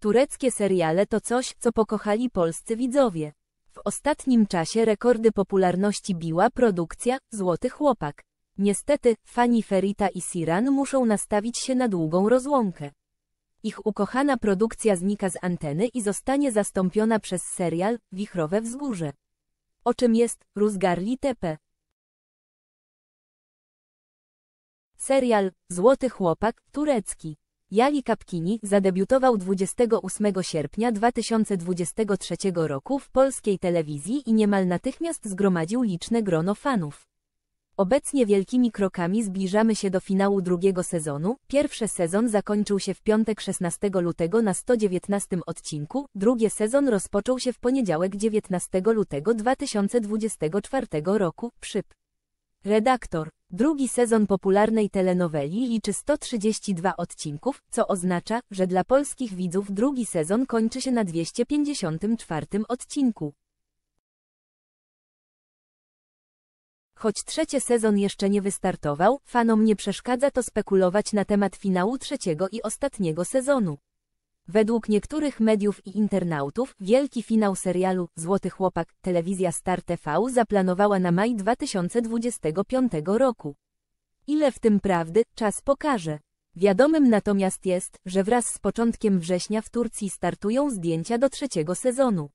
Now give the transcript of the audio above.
Tureckie seriale to coś, co pokochali polscy widzowie. W ostatnim czasie rekordy popularności biła produkcja Złoty Chłopak. Niestety, fani Ferita i Siran muszą nastawić się na długą rozłąkę. Ich ukochana produkcja znika z anteny i zostanie zastąpiona przez serial Wichrowe Wzgórze. O czym jest Ruzgarli Tepe? Serial Złoty Chłopak turecki. Jali Kapkini zadebiutował 28 sierpnia 2023 roku w polskiej telewizji i niemal natychmiast zgromadził liczne grono fanów. Obecnie wielkimi krokami zbliżamy się do finału drugiego sezonu. Pierwszy sezon zakończył się w piątek 16 lutego na 119 odcinku, drugi sezon rozpoczął się w poniedziałek 19 lutego 2024 roku. Przyp. Redaktor Drugi sezon popularnej telenoweli liczy 132 odcinków, co oznacza, że dla polskich widzów drugi sezon kończy się na 254 odcinku. Choć trzeci sezon jeszcze nie wystartował, fanom nie przeszkadza to spekulować na temat finału trzeciego i ostatniego sezonu. Według niektórych mediów i internautów wielki finał serialu Złoty Chłopak telewizja Star TV zaplanowała na maj 2025 roku. Ile w tym prawdy, czas pokaże. Wiadomym natomiast jest, że wraz z początkiem września w Turcji startują zdjęcia do trzeciego sezonu.